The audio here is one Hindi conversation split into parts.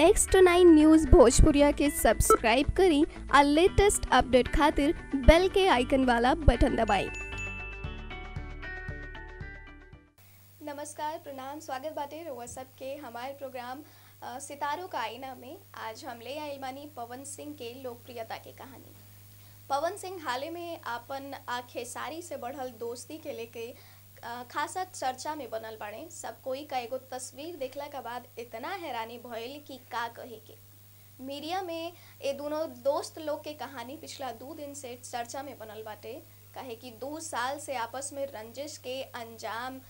नेक्स्ट नाइन न्यूज भोजपुरिया के सब्सक्राइब करें और लेटेस्ट अपडेट खातिर बेल के आइकन वाला बटन दबाएं। नमस्कार प्रणाम स्वागत बाटे रउआ के हमारे प्रोग्राम सितारों का आईना में आज हम ले आए मानी पवन सिंह के लोकप्रियता की कहानी पवन सिंह हाल में अपन आखे सारी से बढ़ल दोस्ती के लेके खासा चर्चा में बनल बड़े सब कोई का एगो तस्वीर देखला के बाद इतना हैरानी भयल कि का कहे के मीडिया में ये दोनों दोस्त लोग के कहानी पिछला दो दिन से चर्चा में बनल बाटे कहे कि दो साल से आपस में रंजिश के अंजाम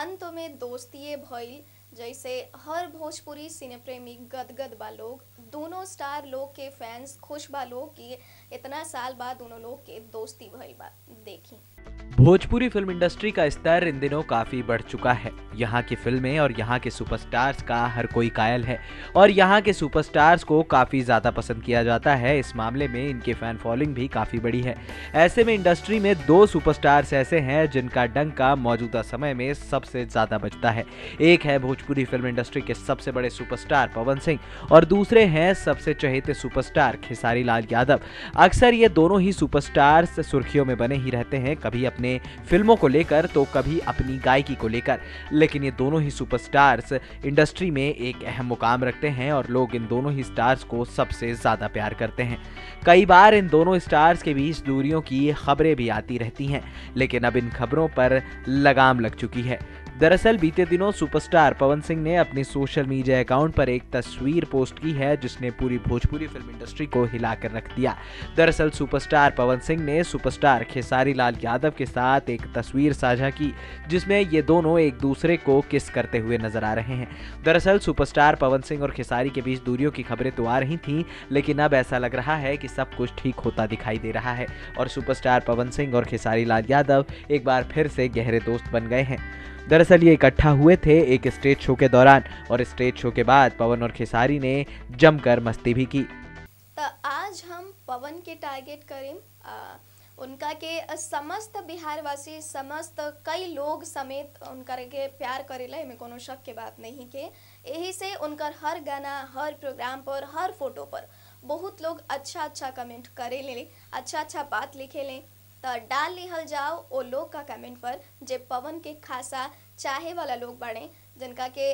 अंत में दोस्ती भइल जैसे हर भोजपुरी सिने प्रेमी गदगद बा लोग दोनों स्टार लोग के फैंस खुश बा लोग कि इतना साल बाद दोनों लोग के दोस्ती भइल बा देखी भोजपुरी फिल्म इंडस्ट्री का स्तर इन दिनों काफ़ी बढ़ चुका है यहाँ की फिल्में और यहाँ के सुपरस्टार्स का हर कोई कायल है और यहाँ के सुपरस्टार्स को काफ़ी ज़्यादा पसंद किया जाता है इस मामले में इनके फैन फॉलोइंग भी काफ़ी बड़ी है ऐसे में इंडस्ट्री में दो सुपरस्टार्स ऐसे हैं जिनका डंका मौजूदा समय में सबसे ज़्यादा बचता है एक है भोजपुरी फिल्म इंडस्ट्री के सबसे बड़े सुपरस्टार पवन सिंह और दूसरे हैं सबसे चहेते सुपरस्टार खेसारी लाल यादव अक्सर ये दोनों ही सुपरस्टार्स सुर्खियों में बने ही रहते हैं कभी अपने फिल्मों को लेकर तो कभी अपनी गायकी को लेकर लेकिन ये दोनों ही सुपरस्टार्स इंडस्ट्री में एक अहम मुकाम रखते हैं और लोग इन दोनों ही स्टार्स को सबसे ज़्यादा प्यार करते हैं कई बार इन दोनों स्टार्स के बीच दूरियों की खबरें भी आती रहती हैं लेकिन अब इन खबरों पर लगाम लग चुकी है दरअसल बीते दिनों सुपरस्टार पवन सिंह ने अपने सोशल मीडिया अकाउंट पर एक तस्वीर पोस्ट की है जिसने पूरी भोजपुरी फिल्म इंडस्ट्री को हिलाकर रख दिया दरअसल सुपरस्टार पवन सिंह ने सुपरस्टार खेसारी लाल यादव के साथ एक तस्वीर साझा की जिसमें ये दोनों एक दूसरे को किस करते हुए नजर आ रहे हैं दरअसल सुपरस्टार पवन सिंह और खेसारी के बीच दूरियों की खबरें तो आ रही थी लेकिन अब ऐसा लग रहा है कि सब कुछ ठीक होता दिखाई दे रहा है और सुपरस्टार पवन सिंह और खेसारी लाल यादव एक बार फिर से गहरे दोस्त बन गए हैं दरअसल ये इकट्ठा हुए थे एक स्टेज शो के दौरान और स्टेज शो के बाद पवन और खेसारी ने जमकर मस्ती भी की तो आज हम पवन के टारगेट करें आ, उनका के समस्त बिहारवासी समस्त कई लोग समेत उनका के प्यार ला में कोनो शक के बात नहीं के यही से उनका हर गाना हर प्रोग्राम पर हर फोटो पर बहुत लोग अच्छा अच्छा कमेंट करेले अच्छा अच्छा बात लें तो डाल लिहल जाओ ओ लोग का कमेंट पर जे पवन के खासा चाहे वाला लोग बने जिनका के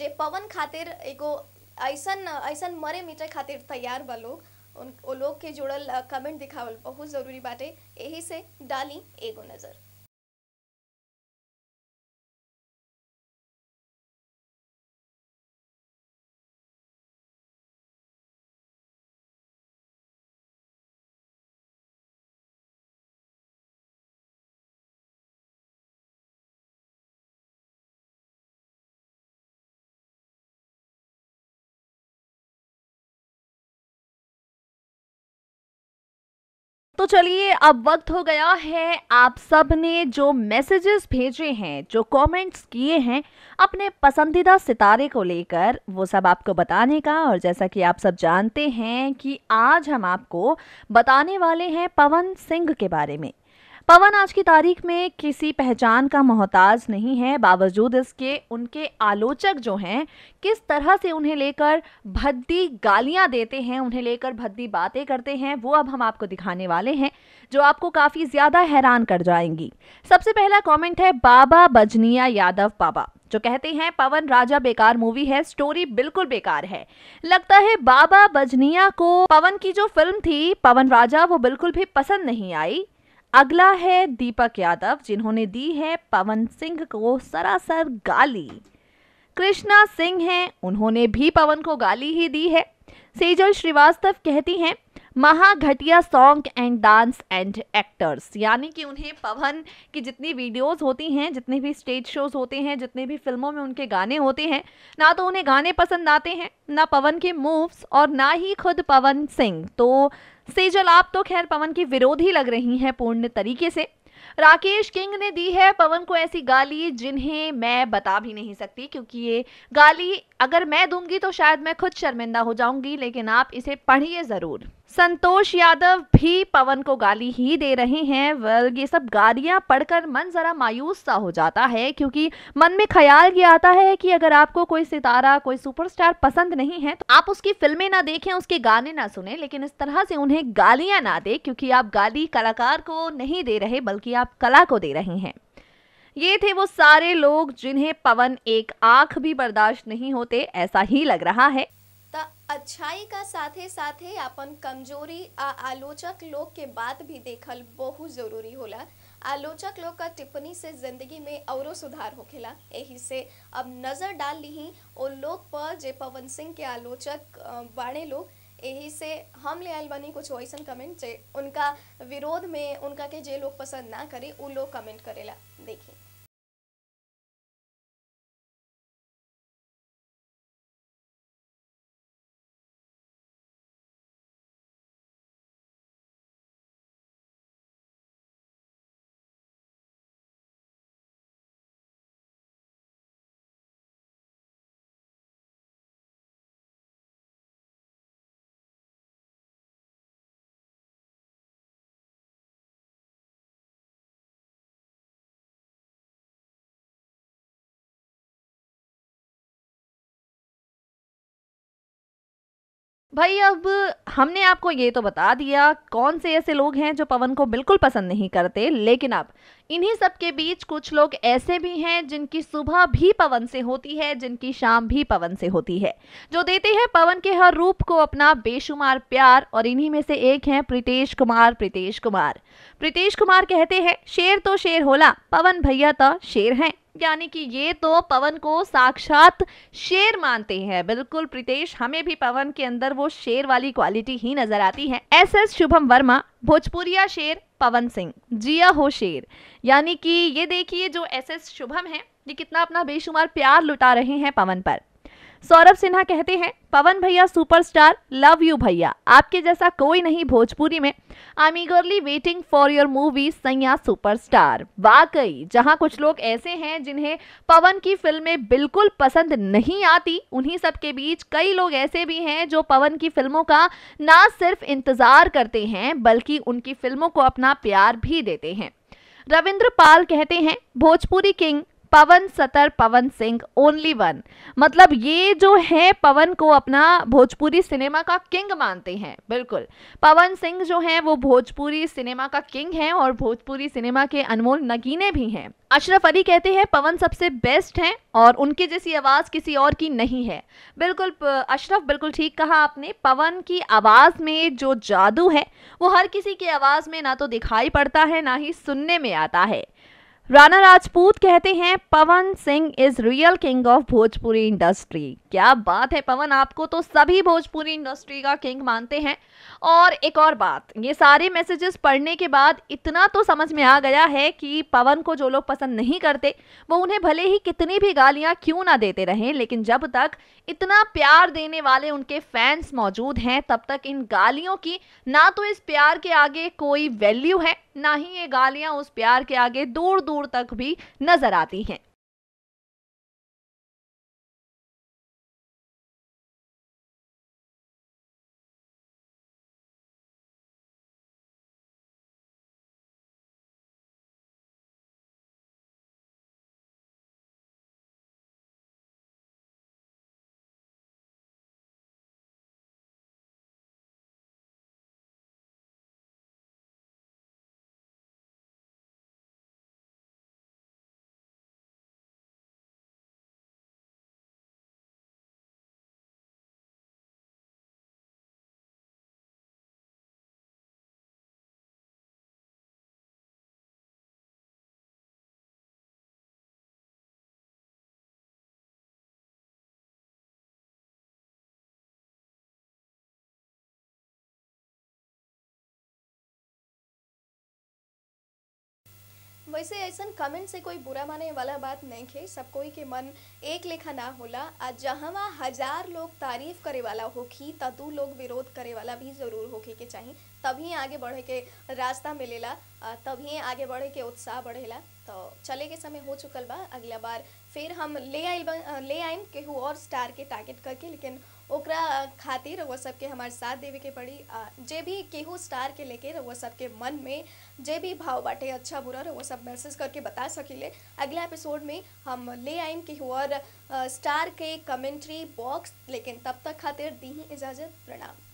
जे पवन खातिर एगो ऐसन ऐसन मरे मिटे खातिर तैयार बा लोग उन लोग के जुड़ल कमेंट दिखावल बहुत ज़रूरी बाटे यही से डाली एगो नज़र तो चलिए अब वक्त हो गया है आप सब ने जो मैसेजेस भेजे हैं जो कमेंट्स किए हैं अपने पसंदीदा सितारे को लेकर वो सब आपको बताने का और जैसा कि आप सब जानते हैं कि आज हम आपको बताने वाले हैं पवन सिंह के बारे में पवन आज की तारीख में किसी पहचान का मोहताज नहीं है बावजूद इसके उनके आलोचक जो हैं किस तरह से उन्हें लेकर भद्दी गालियां देते हैं उन्हें लेकर भद्दी बातें करते हैं वो अब हम आपको दिखाने वाले हैं जो आपको काफ़ी ज़्यादा हैरान कर जाएंगी सबसे पहला कमेंट है बाबा बजनिया यादव बाबा जो कहते हैं पवन राजा बेकार मूवी है स्टोरी बिल्कुल बेकार है लगता है बाबा बजनिया को पवन की जो फिल्म थी पवन राजा वो बिल्कुल भी पसंद नहीं आई अगला है दीपक यादव जिन्होंने दी है पवन सिंह को सरासर गाली कृष्णा सिंह हैं उन्होंने भी पवन को गाली ही दी है सेजल श्रीवास्तव कहती हैं महाघटिया song and dance and actors यानी कि उन्हें पवन की जितनी वीडियोस होती हैं जितने भी स्टेज शोज होते हैं जितने भी फिल्मों में उनके गाने होते हैं ना तो उन्हें गाने पसंद आते हैं ना पवन के मूव्स और ना ही खुद पवन सिंह तो सेजल आप तो खैर पवन की विरोधी लग रही हैं पूर्ण तरीके से राकेश किंग ने दी है पवन को ऐसी गाली जिन्हें मैं बता भी नहीं सकती क्योंकि ये गाली अगर मैं दूंगी तो शायद मैं खुद शर्मिंदा हो जाऊंगी लेकिन आप इसे पढ़िए ज़रूर संतोष यादव भी पवन को गाली ही दे रहे हैं वेल ये सब गालियां पढ़कर मन ज़रा मायूस सा हो जाता है क्योंकि मन में ख्याल ये आता है कि अगर आपको कोई सितारा कोई सुपरस्टार पसंद नहीं है तो आप उसकी फिल्में ना देखें उसके गाने ना सुने लेकिन इस तरह से उन्हें गालियां ना दे क्योंकि आप गाली कलाकार को नहीं दे रहे बल्कि आप कला को दे रहे हैं ये थे वो सारे लोग जिन्हें पवन एक आंख भी बर्दाश्त नहीं होते ऐसा ही लग रहा है अच्छाई का साथे साथे अपन कमजोरी आ आलोचक लोग के बात भी देखल बहुत ज़रूरी होला आलोचक लोग का टिप्पणी से ज़िंदगी में और सुधार होखेला यही से अब नज़र डाल ली और लोग पर जे पवन सिंह के आलोचक बाड़े लोग यही से हम ले आयल बनी कुछ वैसन कमेंट उनका विरोध में उनका के जे लोग पसंद ना करे उ लोग कमेंट करेला देखिए भाई अब हमने आपको ये तो बता दिया कौन से ऐसे लोग हैं जो पवन को बिल्कुल पसंद नहीं करते लेकिन अब इन्हीं सब के बीच कुछ लोग ऐसे भी हैं जिनकी सुबह भी पवन से होती है जिनकी शाम भी पवन से होती है जो देते हैं पवन के हर रूप को अपना बेशुमार प्यार और इन्हीं में से एक हैं प्रीतेश कुमार प्रीतेश कुमार प्रीतेश कुमार कहते हैं शेर तो शेर होला पवन भैया तो शेर हैं यानी कि ये तो पवन को साक्षात शेर मानते हैं बिल्कुल प्रीतेश हमें भी पवन के अंदर वो शेर वाली क्वालिटी ही नजर आती है एस एस शुभम वर्मा भोजपुरिया शेर पवन सिंह जिया हो शेर यानी कि ये देखिए जो एस एस शुभम है ये कितना अपना बेशुमार प्यार लुटा रहे हैं पवन पर सौरभ सिन्हा कहते हैं पवन भैया सुपरस्टार लव यू भैया आपके जैसा कोई नहीं भोजपुरी में I meagrely eagerly waiting for your movie Saiyaan superstar वाकई जहां कुछ लोग ऐसे हैं जिन्हें पवन की फिल्में बिल्कुल पसंद नहीं आती उन्हीं सब के बीच कई लोग ऐसे भी हैं जो पवन की फिल्मों का ना सिर्फ इंतजार करते हैं बल्कि उनकी फिल्मों को अपना प्यार भी देते हैं रविंद्र पाल कहते हैं भोजपुरी किंग पवन सतर पवन सिंह ओनली वन मतलब ये जो है पवन को अपना भोजपुरी सिनेमा का किंग मानते हैं बिल्कुल पवन सिंह जो है वो भोजपुरी सिनेमा का किंग है और भोजपुरी सिनेमा के अनमोल नगीने भी हैं अशरफ अली कहते हैं पवन सबसे बेस्ट हैं और उनकी जैसी आवाज़ किसी और की नहीं है बिल्कुल अशरफ बिल्कुल ठीक कहा आपने पवन की आवाज़ में जो जादू है वो हर किसी की आवाज़ में ना तो दिखाई पड़ता है ना ही सुनने में आता है राणा राजपूत कहते हैं Pawan Singh is real king of Bhojpuri industry क्या बात है पवन आपको तो सभी भोजपुरी इंडस्ट्री का किंग मानते हैं और एक और बात ये सारे मैसेजेस पढ़ने के बाद इतना तो समझ में आ गया है कि पवन को जो लोग पसंद नहीं करते वो उन्हें भले ही कितनी भी गालियां क्यों ना देते रहें लेकिन जब तक इतना प्यार देने वाले उनके फैंस मौजूद हैं तब तक इन गालियों की ना तो इस प्यार के आगे कोई वैल्यू है ना ही ये गालियाँ उस प्यार के आगे दूर दूर दूर तक भी नजर आती हैं वैसे ऐसा कमेंट से कोई बुरा माने वाला बात नहीं है सब कोई के मन एक लेखा ना होला आ जहाँ हजार लोग तारीफ करे वाला होखी त दू लोग विरोध करे वाला भी जरूर होखे के चाहिए तभी आगे बढ़े के रास्ता मिलेला तभी आगे बढ़े के उत्साह बढ़ेला तो चले के समय हो चुकल बा अगला बार फिर हम ले आए ले आए केहू और स्टार के टारगेट करके लेकिन ओकरा खातिर रउआ सबके हमारे साथ देवे के पड़ी जे भी केहू स्टार के लेके रउआ सबके मन में जे भी भाव बाटे अच्छा बुरा वो सब मैसेज करके बता सकिले अगला एपिसोड में हम ले आएम केहू और स्टार के कमेंट्री बॉक्स लेकिन तब तक खातिर दी ही इजाज़त प्रणाम